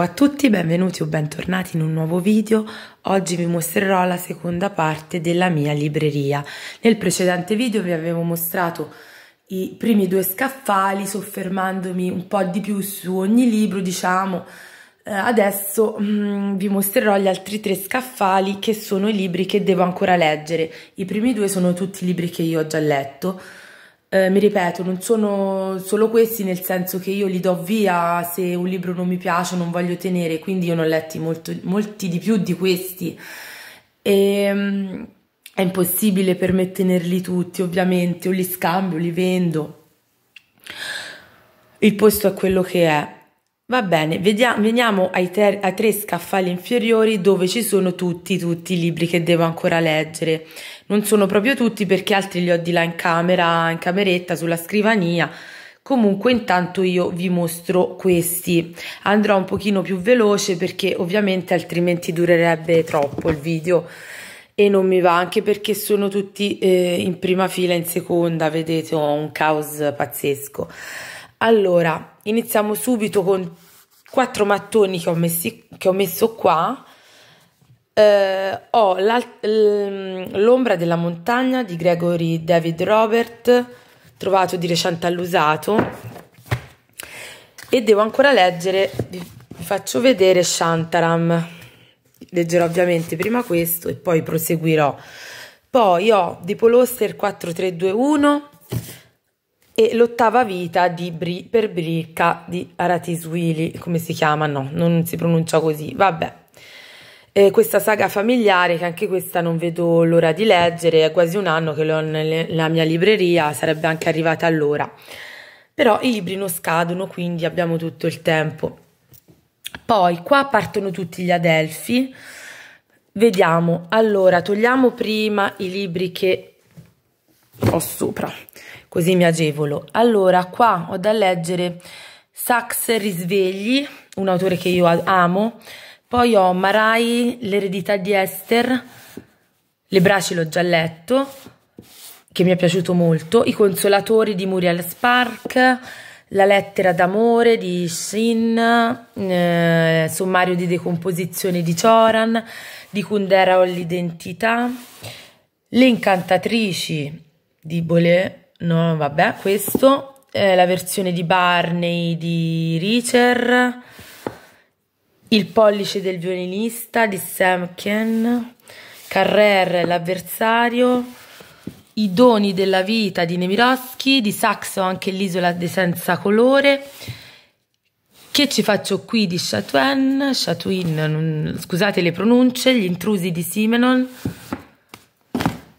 Ciao a tutti, benvenuti o bentornati in un nuovo video. Oggi vi mostrerò la seconda parte della mia libreria. Nel precedente video vi avevo mostrato i primi due scaffali soffermandomi un po' di più su ogni libro, diciamo. Eh, adesso mm, vi mostrerò gli altri tre scaffali che sono i libri che devo ancora leggere. I primi due sono tutti libri che io ho già letto eh, mi ripeto, non sono solo questi, nel senso che io li do via se un libro non mi piace, non voglio tenere, quindi io ne ho letti molto, molti di più di questi. E, ehm, è impossibile per me tenerli tutti, ovviamente, o li scambio, li vendo. Il posto è quello che è. Va bene, vediamo, veniamo ai, ter- ai, tre scaffali inferiori dove ci sono tutti, tutti i libri che devo ancora leggere. Non sono proprio tutti perché altri li ho di là in camera, in cameretta, sulla scrivania. Comunque intanto io vi mostro questi. Andrò un pochino più veloce perché ovviamente altrimenti durerebbe troppo il video e non mi va anche perché sono tutti eh, in prima fila, in seconda, vedete ho un caos pazzesco. Allora, iniziamo subito con quattro mattoni che ho, messi, che ho messo qua. Eh, ho l'ombra della montagna di Gregory David Robert, trovato di recente all'usato. E devo ancora leggere, vi faccio vedere Shantaram. Leggerò ovviamente prima questo e poi proseguirò. Poi ho di Poloster 4321 e l'ottava vita di Bri, per Bricca di Aratiswili, come si chiama? No, non si pronuncia così, vabbè. Eh, questa saga familiare, che anche questa non vedo l'ora di leggere, è quasi un anno che l'ho nella mia libreria, sarebbe anche arrivata all'ora. Però i libri non scadono, quindi abbiamo tutto il tempo. Poi qua partono tutti gli Adelfi. Vediamo, allora togliamo prima i libri che ho sopra, così mi agevolo. Allora, qua ho da leggere Sax Risvegli, un autore che io amo, poi ho Marai, L'eredità di Esther, Le braccia l'ho già letto, che mi è piaciuto molto, I consolatori di Muriel Spark, la lettera d'amore di Shin, eh, Sommario di decomposizione di Choran, di Kundera ho l'identità, Le incantatrici di Bolé, no vabbè, questo è la versione di Barney di Richard, Il pollice del violinista di Samken, Carrer l'avversario, I doni della vita di Nemirovsky, di Saxo anche l'isola di senza colore, che ci faccio qui di Chatouin, Chatouin, scusate le pronunce, gli intrusi di Simenon,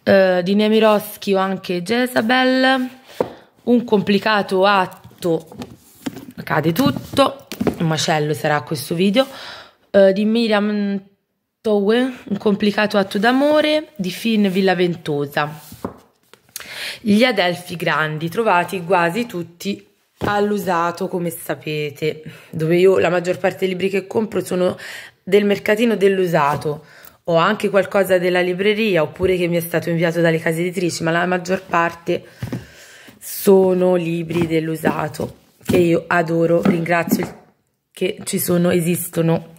eh, di Nemiroschi o anche Jezabel, un complicato atto, cade tutto, un macello sarà questo video, eh, di Miriam Towe, un complicato atto d'amore, di Finn Villa Ventosa. Gli Adelfi grandi, trovati quasi tutti all'usato come sapete dove io la maggior parte dei libri che compro sono del mercatino dell'usato ho anche qualcosa della libreria oppure che mi è stato inviato dalle case editrici, ma la maggior parte sono libri dell'usato che io adoro, ringrazio che ci sono, esistono.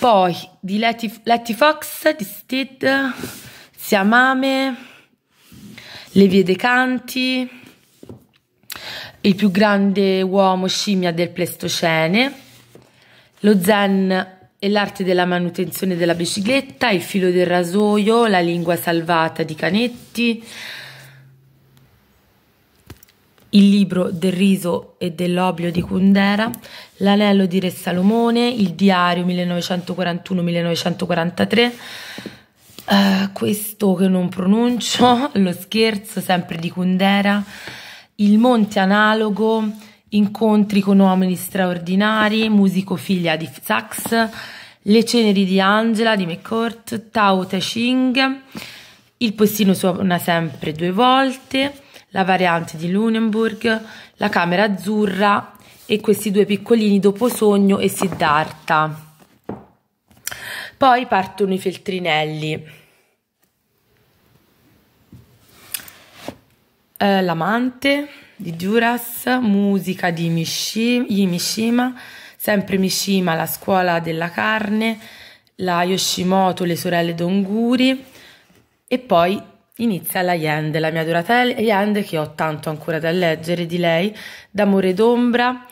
Poi di Letty, Letty Fox, di Stead, Siamame, Le vie dei canti, Il più grande uomo scimmia del Pleistocene, Lo zen e l'arte della manutenzione della bicicletta, il filo del rasoio, la lingua salvata di Canetti, il libro del riso e dell'oblio di Kundera, l'anello di Re Salomone, il diario 1941-1943. Uh, eh, questo che non pronuncio, lo scherzo sempre di Kundera, il monte analogo, incontri con uomini straordinari, musico figlia di Sachs, Le ceneri di Angela di McCourt, Tao Te Ching, Il postino suona sempre due volte, La variante di Lunenburg, La camera azzurra e questi due piccolini dopo sogno e Siddhartha. Poi partono i feltrinelli. Eh, l'amante, di Duras, musica di Mishima, Mishima, sempre Mishima, la scuola della carne, la Yoshimoto, le sorelle Donguri e poi inizia la Yand, la mia adorata Yand che ho tanto ancora da leggere di lei, d'amore d'ombra,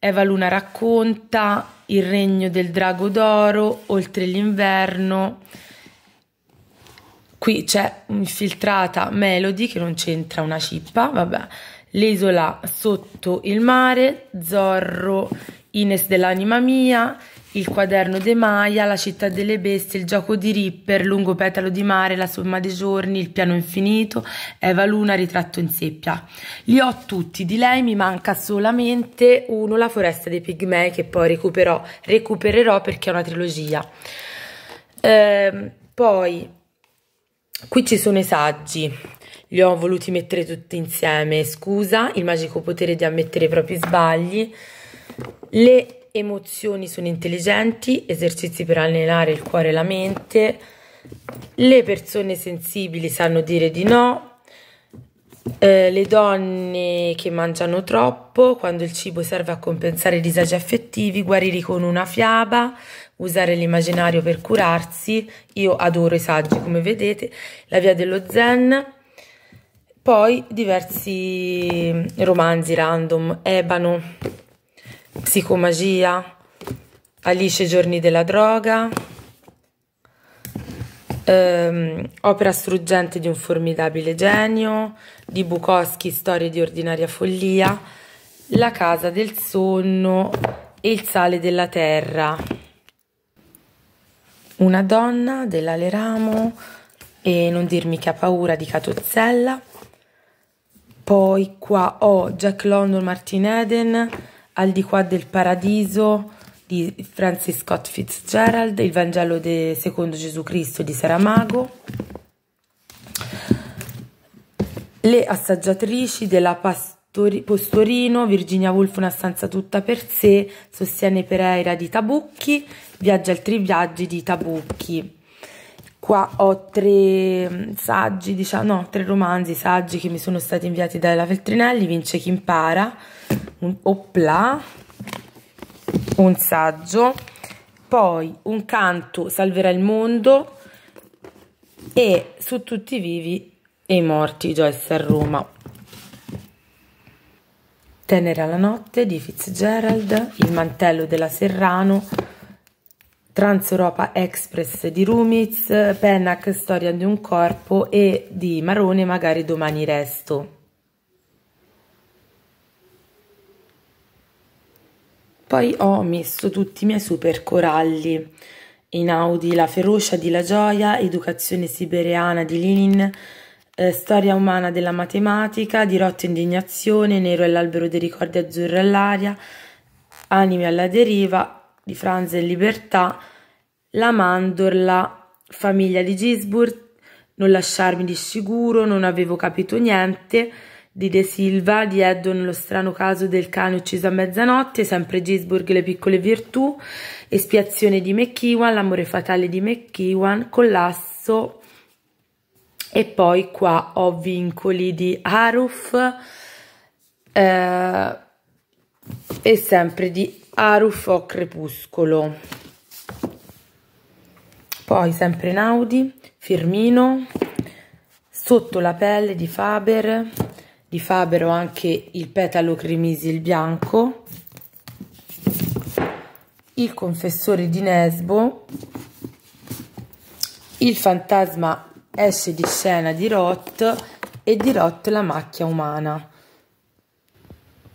Eva Luna racconta il regno del drago d'oro, oltre l'inverno. Qui c'è infiltrata Melody che non c'entra una cippa, vabbè, L'isola sotto il mare, Zorro, Ines dell'anima mia, il quaderno de Maya, la città delle bestie, il gioco di Ripper, lungo petalo di mare, la somma dei giorni, il piano infinito, Eva Luna, ritratto in seppia. Li ho tutti, di lei mi manca solamente uno, la foresta dei pigmei, che poi recuperò, recupererò perché è una trilogia. Ehm, poi Qui ci sono i saggi, li ho voluti mettere tutti insieme. Scusa, il magico potere di ammettere i propri sbagli. Le emozioni sono intelligenti, esercizi per allenare il cuore e la mente. Le persone sensibili sanno dire di no. Eh, le donne che mangiano troppo, quando il cibo serve a compensare i disagi affettivi, guarire con una fiaba usare l'immaginario per curarsi, io adoro i saggi come vedete, La via dello zen, poi diversi romanzi random, Ebano, Psicomagia, Alice Giorni della droga, Um, opera struggente di un formidabile genio, di Bukowski Storie di ordinaria follia, La casa del sonno e Il sale della terra. Una donna dell'Aleramo e non dirmi che ha paura di Catozzella. Poi qua ho Jack London Martin Eden, al di qua del paradiso di Francis Scott Fitzgerald, il Vangelo secondo Gesù Cristo di Saramago. Le assaggiatrici della pastoria Postorino, Virginia Woolf una stanza tutta per sé, sostiene Pereira di Tabucchi, Viaggi altri viaggi di Tabucchi. Qua ho tre mm, saggi, diciamo, no, tre romanzi, saggi che mi sono stati inviati da Ela Feltrinelli, Vince chi impara, un, opla, un saggio, poi un canto salverà il mondo e su tutti i vivi e i morti, Joyce a Roma. Tenera la notte di Fitzgerald, Il mantello della Serrano, Trans Europa Express di Rumiz, Pennac Storia di un corpo e di Marone Magari domani resto. Poi ho messo tutti i miei super coralli, in Audi La ferocia di La gioia, Educazione siberiana di Lenin, eh, Storia umana della matematica, Dirotto indignazione, Nero è l'albero dei ricordi, Azzurro è l'aria, Anime alla deriva, di Franz e libertà, La mandorla, Famiglia di Gisburg, Non lasciarmi di sicuro, Non avevo capito niente, di De Silva, di Eddon, lo strano caso del cane ucciso a mezzanotte, sempre Gisburg, le piccole virtù, espiazione di McEwan, l'amore fatale di McEwan, collasso, e poi qua ho vincoli di Aruf eh, e sempre di Aruf o Crepuscolo poi sempre Naudi, Firmino sotto la pelle di Faber di Faber ho anche il petalo cremisi il bianco il confessore di Nesbo il fantasma S di Sena di Roth e di Roth la macchia umana.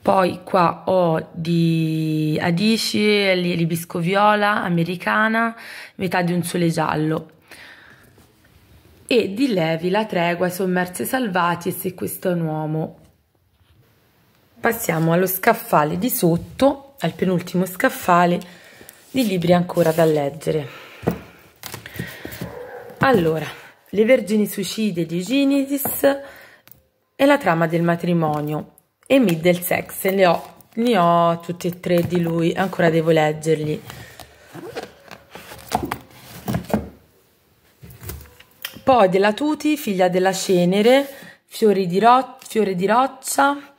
Poi qua ho di Adici, l'ibisco viola americana, metà di un sole giallo. E di Levi, la tregua, sommersi salvati e se questo è un uomo. Passiamo allo scaffale di sotto, al penultimo scaffale, di libri ancora da leggere. Allora, le vergini suicide di Genesis e la trama del matrimonio e Middlesex, ne ho, ne ho tutti e tre di lui, ancora devo leggerli. Poi della Tuti, figlia della Cenere, Fiori di, ro fiore di Roccia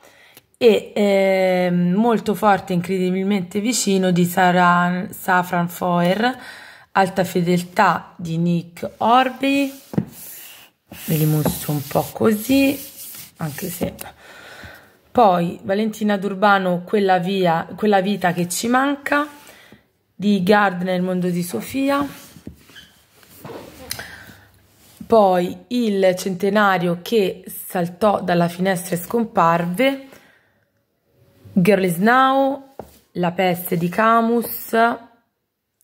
e eh, molto forte, incredibilmente vicino di Saran Safran Foer Alta fedeltà di Nick Orby, ve li mostro un po' così, anche se... Poi Valentina D'Urbano, quella, via, quella vita che ci manca, di Gardner, il mondo di Sofia. Poi il centenario che saltò dalla finestra e scomparve, Girl is Now, La peste di Camus,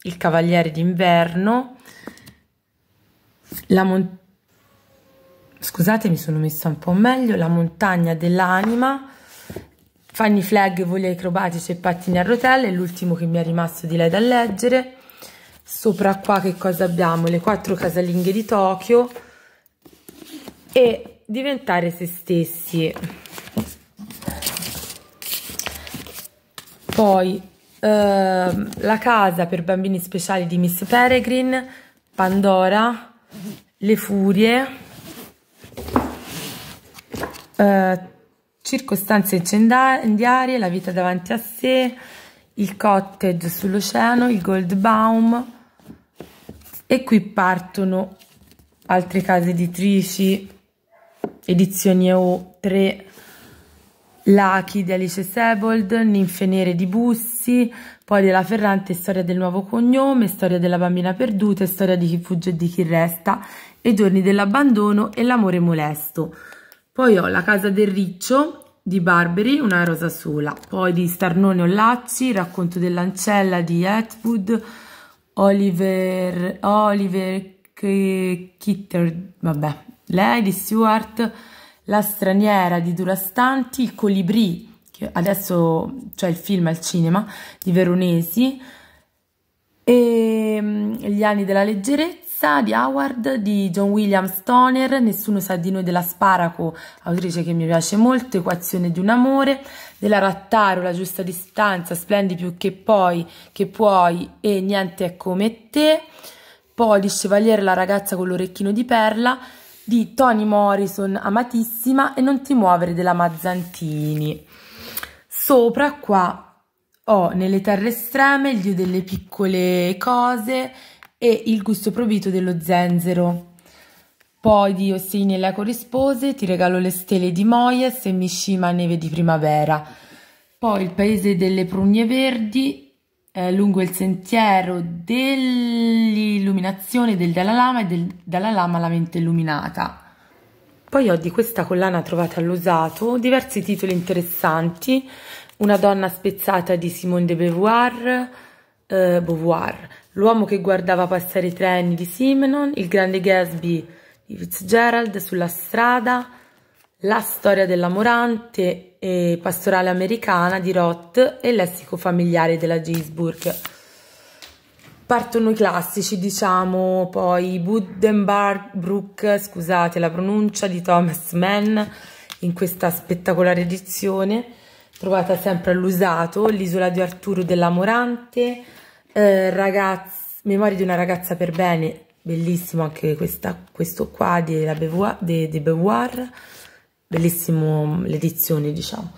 il Cavaliere d'Inverno, la montagna scusate mi sono messa un po' meglio, La montagna dell'anima, Fanny Flag, Voli acrobatici e pattini a rotelle, l'ultimo che mi è rimasto di lei da leggere. Sopra qua che cosa abbiamo? Le quattro casalinghe di Tokyo e diventare se stessi. Poi Ehm, la casa per bambini speciali di Miss Peregrine, Pandora, Le Furie, eh, Circostanze incendiarie, La vita davanti a sé, Il cottage sull'oceano, Il Goldbaum e qui partono altre case editrici, edizioni EO 3 Lucky di Alice Sebold, Ninfe Nere di Bussi, poi della Ferrante Storia del nuovo cognome, Storia della bambina perduta, Storia di chi fugge e di chi resta, e Giorni dell'abbandono e L'amore molesto. Poi ho La casa del riccio di Barberi, Una rosa sola, poi di Starnone o Lacci, Racconto dell'ancella di Atwood, Oliver, Oliver Kitter, vabbè, lei di Stuart, la straniera di Durastanti, Il colibrì, che adesso c'è cioè, il film al cinema di Veronesi, e ehm, Gli anni della leggerezza di Howard, di John William Stoner, Nessuno sa di noi della Sparaco, autrice che mi piace molto, Equazione di un amore, della Rattaro, La giusta distanza, Splendi più che poi, che puoi e Niente è come te, poi di Chevalier, La ragazza con l'orecchino di perla, di Toni Morrison, amatissima, e non ti muovere della Mazzantini. Sopra qua ho nelle terre estreme il dio delle piccole cose e il gusto proibito dello zenzero. Poi di Ossini e la corrispose, ti regalo le stelle di Moyes e Mishima neve di primavera. Poi il paese delle prugne verdi eh, lungo il sentiero dell'illuminazione del Dalai Lama e del Dalai Lama la mente illuminata. Poi ho di questa collana trovata all'usato diversi titoli interessanti, Una donna spezzata di Simone de Beauvoir, eh, Beauvoir L'uomo che guardava passare i treni di Simenon, Il grande Gatsby di Fitzgerald, Sulla strada, la storia dell'amorante e pastorale americana di Roth e lessico familiare della Ginsburg. Partono i classici, diciamo, poi Buddenbar Brook, scusate la pronuncia, di Thomas Mann, in questa spettacolare edizione, trovata sempre all'usato, L'isola di Arturo dell'Amorante, eh, Memorie di una ragazza per bene, bellissimo anche questa, questo qua di, de, de Beauvoir, bellissimo mm, l'edizione diciamo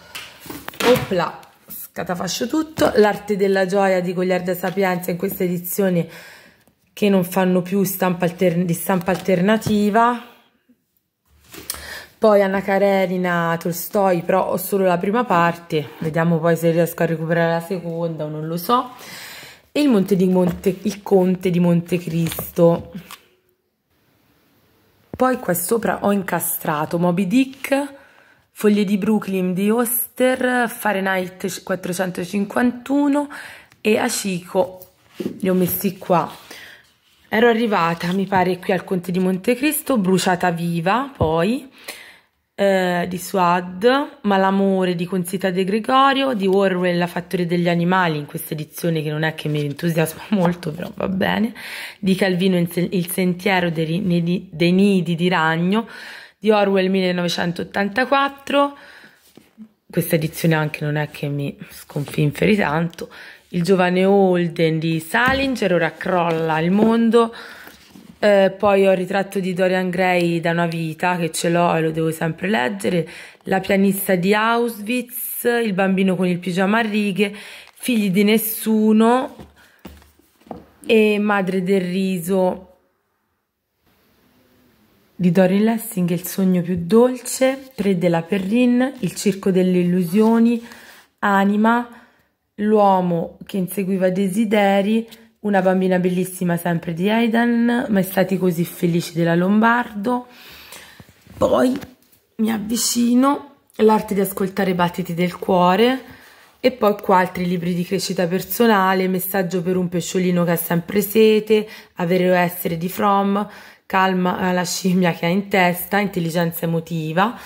opla scatafascio tutto l'arte della gioia di Gogliarda Sapienza in questa edizione che non fanno più stampa di stampa alternativa poi Anna Karenina, Tolstoi, però ho solo la prima parte, vediamo poi se riesco a recuperare la seconda o non lo so. E il, Monte di Monte, il Conte di Montecristo, poi qua sopra ho incastrato Moby Dick, Foglie di Brooklyn di Oster, Fahrenheit 451 e Acico li ho messi qua. Ero arrivata, mi pare, qui al Conte di Montecristo, bruciata viva poi, eh, di Suad, Malamore di Consita De Gregorio, di Orwell La fattoria degli animali in questa edizione che non è che mi entusiasma molto, però va bene, di Calvino Il sentiero dei, dei nidi di ragno, di Orwell 1984, questa edizione anche non è che mi sconfinferi tanto, Il giovane Holden di Salinger, Ora crolla il mondo, eh, poi ho il ritratto di Dorian Gray da una vita, che ce l'ho e lo devo sempre leggere, La pianista di Auschwitz, Il bambino con il pigiama a righe, Figli di nessuno e Madre del riso di Dorian Lessing, Il sogno più dolce, Pre della Perrin, Il circo delle illusioni, Anima, L'uomo che inseguiva desideri, una bambina bellissima sempre di Aidan, ma è stati così felici della Lombardo. Poi mi avvicino, l'arte di ascoltare i battiti del cuore e poi qua altri libri di crescita personale, messaggio per un pesciolino che ha sempre sete, avere o essere di From, calma eh, la scimmia che ha in testa, intelligenza emotiva,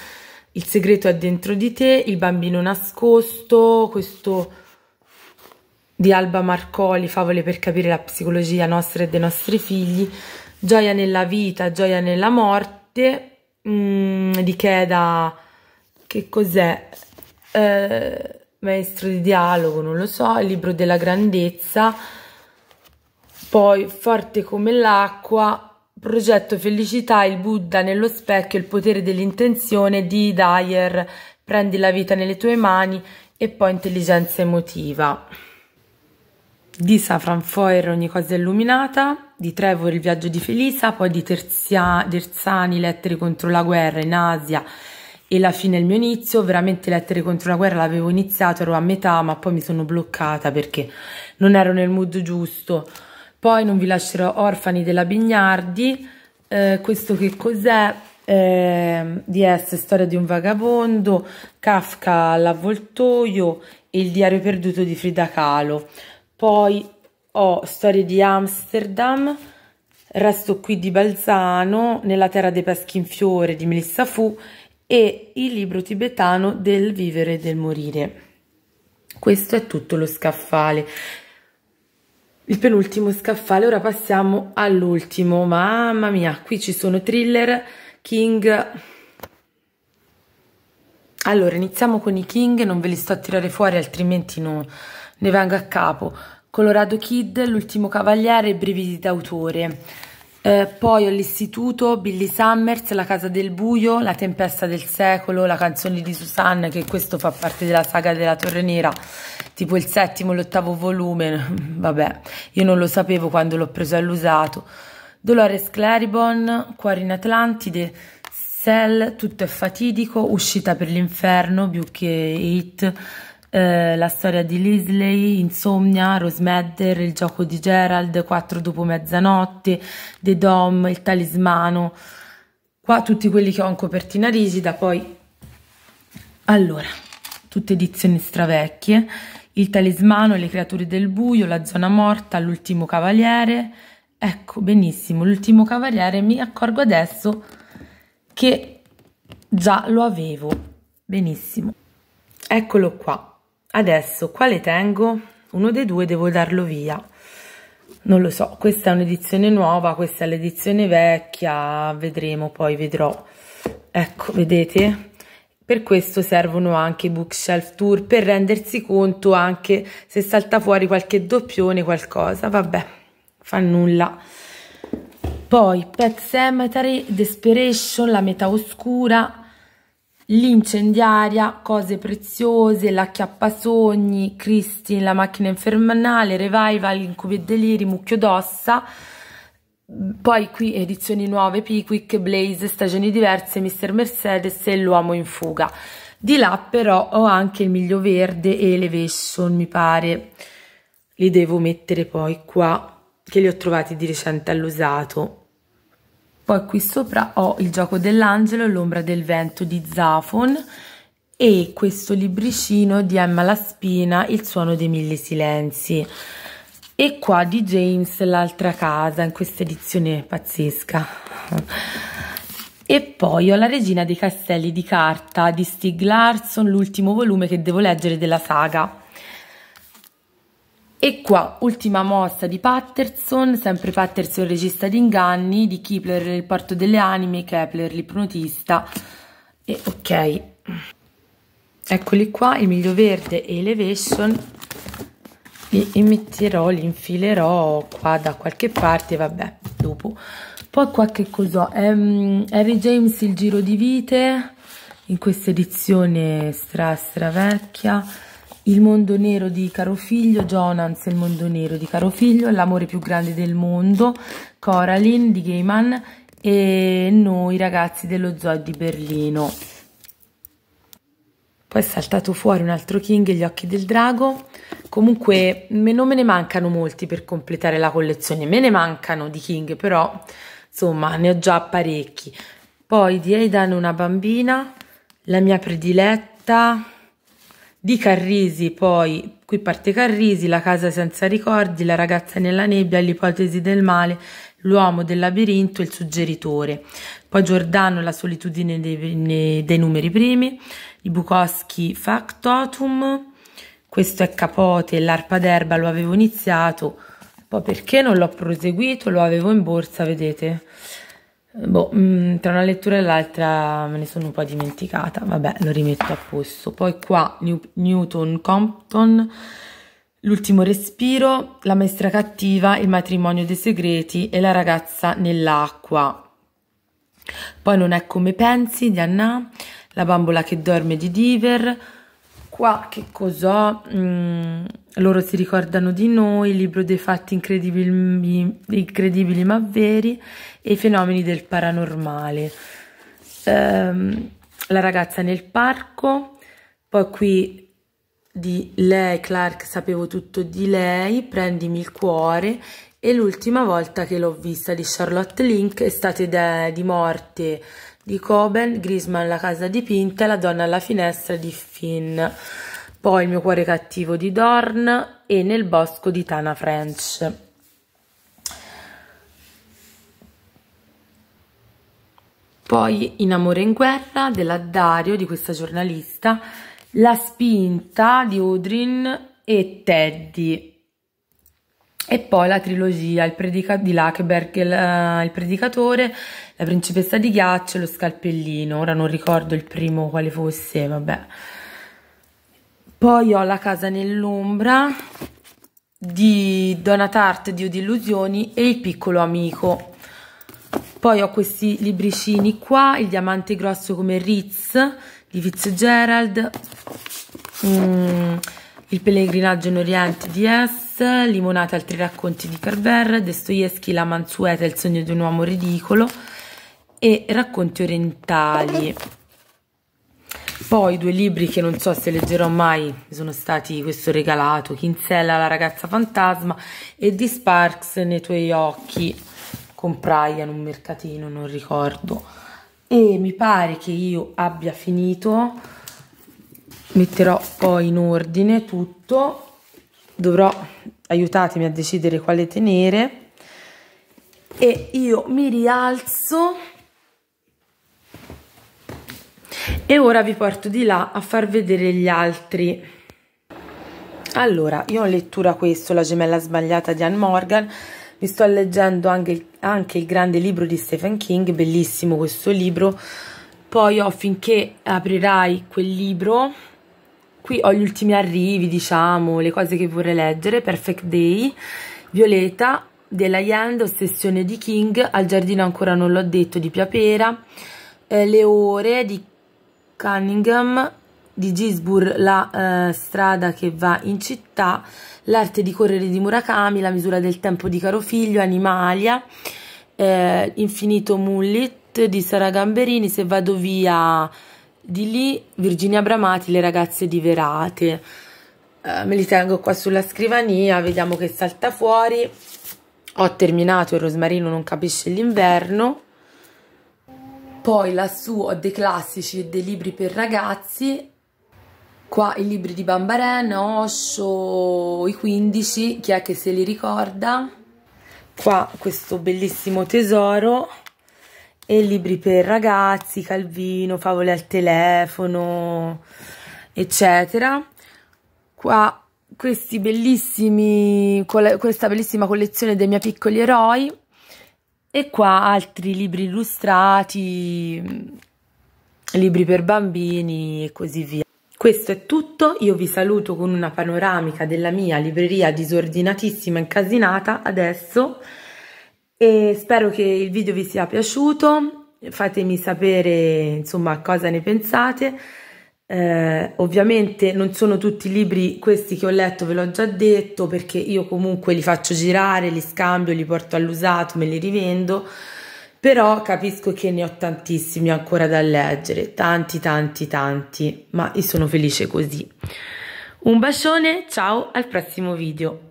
il segreto è dentro di te, il bambino nascosto, questo di Alba Marcoli, favole per capire la psicologia nostra e dei nostri figli, Gioia nella vita, Gioia nella morte, mh, mm, di Cheda, che cos'è? Eh, maestro di dialogo, non lo so, il libro della grandezza, poi forte come l'acqua, progetto felicità, il Buddha nello specchio, il potere dell'intenzione di Dyer, prendi la vita nelle tue mani e poi intelligenza emotiva di Safranfoer Ogni cosa illuminata, di Trevor Il viaggio di Felisa, poi di Terzia, Terzani Lettere contro la guerra in Asia e La fine è il mio inizio, veramente Lettere contro la guerra l'avevo iniziato, ero a metà ma poi mi sono bloccata perché non ero nel mood giusto. Poi Non vi lascerò orfani della Bignardi, eh, questo che cos'è? Eh, DS, Storia di un vagabondo, Kafka, L'avvoltoio e Il diario perduto di Frida Kahlo poi ho Storie di Amsterdam, Resto qui di Balzano, Nella terra dei peschi in fiore di Melissa Fu e il libro tibetano del vivere e del morire. Questo è tutto lo scaffale. Il penultimo scaffale, ora passiamo all'ultimo. Mamma mia, qui ci sono thriller, King. Allora, iniziamo con i King, non ve li sto a tirare fuori altrimenti non ne vengo a capo. Colorado Kid, L'ultimo cavaliere e Brividi d'autore. Eh, poi ho l'istituto, Billy Summers, La casa del buio, La tempesta del secolo, La canzone di Susanne, che questo fa parte della saga della Torre Nera, tipo il settimo, l'ottavo volume, vabbè, io non lo sapevo quando l'ho preso all'usato. Dolores Claribon, Cuori in Atlantide, Cell, Tutto è fatidico, Uscita per l'inferno, più che Hit, eh, la storia di Lisley, Insomnia, Rosmedder, il gioco di Gerald, 4 dopo mezzanotte, The Dom, il talismano, qua tutti quelli che ho in copertina rigida, poi allora, tutte edizioni stravecchie, il talismano, le creature del buio, la zona morta, l'ultimo cavaliere, Ecco, benissimo, l'ultimo cavaliere mi accorgo adesso che già lo avevo. Benissimo. Eccolo qua. Adesso, quale tengo? Uno dei due devo darlo via. Non lo so, questa è un'edizione nuova, questa è l'edizione vecchia, vedremo, poi vedrò. Ecco, vedete? Per questo servono anche i bookshelf tour, per rendersi conto anche se salta fuori qualche doppione, qualcosa, vabbè, fa nulla. Poi Pet Cemetery, Desperation, La metà oscura, l'incendiaria, cose preziose, la chiappasogni, Christine, la macchina infernale, Revival, incubi e deliri, mucchio d'ossa, poi qui edizioni nuove, Pickwick, Blaze, stagioni diverse, Mr. Mercedes e l'uomo in fuga. Di là però ho anche il miglio verde e Elevation, mi pare. Li devo mettere poi qua, che li ho trovati di recente all'usato poi qui sopra ho il gioco dell'angelo, l'ombra del vento di Zafon e questo libricino di Emma la spina il suono dei mille silenzi e qua di James l'altra casa in questa edizione pazzesca e poi ho la regina dei castelli di carta di Stig Larsson l'ultimo volume che devo leggere della saga e qua, ultima mossa di Patterson, sempre Patterson regista di inganni, di Kipler il porto delle anime, Kepler l'ipnotista, e ok. Eccoli qua, il miglio Verde e Elevation, li metterò, li infilerò qua da qualche parte, vabbè, dopo. Poi qua che cos'ho? Um, Harry James il giro di vite, in questa edizione stra stra vecchia il mondo nero di caro figlio, Jonans il mondo nero di caro figlio, L'amore più grande del mondo, Coraline di Gaiman e Noi ragazzi dello zoo di Berlino. Poi è saltato fuori un altro King, Gli occhi del drago. Comunque non me ne mancano molti per completare la collezione, me ne mancano di King, però insomma ne ho già parecchi. Poi di Aidan una bambina, la mia prediletta, di Carrisi poi, qui parte Carrisi, la casa senza ricordi, la ragazza nella nebbia, l'ipotesi del male, l'uomo del labirinto, il suggeritore. Poi Giordano, la solitudine dei, dei numeri primi, I Bukowski, Factotum, questo è Capote, l'arpa d'erba lo avevo iniziato, poi perché non l'ho proseguito, lo avevo in borsa, vedete. Boh, mm, tra una lettura e l'altra me ne sono un po' dimenticata, vabbè, lo rimetto a posto. Poi qua New Newton Compton, L'ultimo respiro, La maestra cattiva, Il matrimonio dei segreti e La ragazza nell'acqua. Poi Non è come pensi di Anna, La bambola che dorme di Diver. Qua che cos'ho? Mm, loro si ricordano di noi, il libro dei fatti incredibili, incredibili ma veri e i fenomeni del paranormale. Ehm, la ragazza nel parco, poi qui di lei, Clark, sapevo tutto di lei, prendimi il cuore e l'ultima volta che l'ho vista di Charlotte Link, estate de, di morte di Coben, Grisman la casa dipinta e la donna alla finestra di Finn poi Il mio cuore cattivo di Dorn e Nel bosco di Tana French. Poi In amore in guerra della Dario, di questa giornalista, La spinta di Udrin e Teddy. E poi la trilogia il di Lacheberg, il, eh, il, predicatore, la principessa di ghiaccio e lo scalpellino. Ora non ricordo il primo quale fosse, vabbè. Poi ho La casa nell'ombra di Donatart, Dio di illusioni e Il piccolo amico. Poi ho questi libricini qua, Il diamante grosso come Ritz di Fitzgerald, mm, Il pellegrinaggio in Oriente di S, Limonata altri racconti di Carver, Dostoevsky, La mansueta, Il sogno di un uomo ridicolo e Racconti orientali. Poi due libri che non so se leggerò mai, sono stati questo regalato, Kinsella, la ragazza fantasma e di Sparks, nei tuoi occhi, comprai in un mercatino, non ricordo. E mi pare che io abbia finito, metterò poi in ordine tutto, dovrò aiutatemi a decidere quale tenere e io mi rialzo e ora vi porto di là a far vedere gli altri allora io ho lettura questo la gemella sbagliata di Anne Morgan mi sto leggendo anche, anche il grande libro di Stephen King bellissimo questo libro poi ho finché aprirai quel libro qui ho gli ultimi arrivi diciamo le cose che vorrei leggere Perfect Day Violeta della Yand, Ossessione di King, Al giardino ancora non l'ho detto di Piapera, eh, Le ore di Cunningham di Gisburg, la eh, strada che va in città, l'arte di correre di Murakami, la misura del tempo di caro figlio, Animalia, eh, Infinito Mullet di Sara Gamberini, Se vado via di lì, Virginia Bramati, Le ragazze di Verate. Eh, me li tengo qua sulla scrivania, vediamo che salta fuori. Ho terminato, il rosmarino non capisce l'inverno poi lassù ho dei classici e dei libri per ragazzi qua i libri di Bambarena, Osho, i 15, chi è che se li ricorda qua questo bellissimo tesoro e libri per ragazzi, Calvino, favole al telefono eccetera qua questi bellissimi, questa bellissima collezione dei miei piccoli eroi e qua altri libri illustrati, libri per bambini e così via. Questo è tutto, io vi saluto con una panoramica della mia libreria disordinatissima e incasinata adesso e spero che il video vi sia piaciuto, fatemi sapere insomma cosa ne pensate. Eh, ovviamente non sono tutti i libri questi che ho letto, ve l'ho già detto, perché io comunque li faccio girare, li scambio, li porto all'usato, me li rivendo, però capisco che ne ho tantissimi ancora da leggere, tanti, tanti, tanti, ma io sono felice così. Un bacione, ciao, al prossimo video.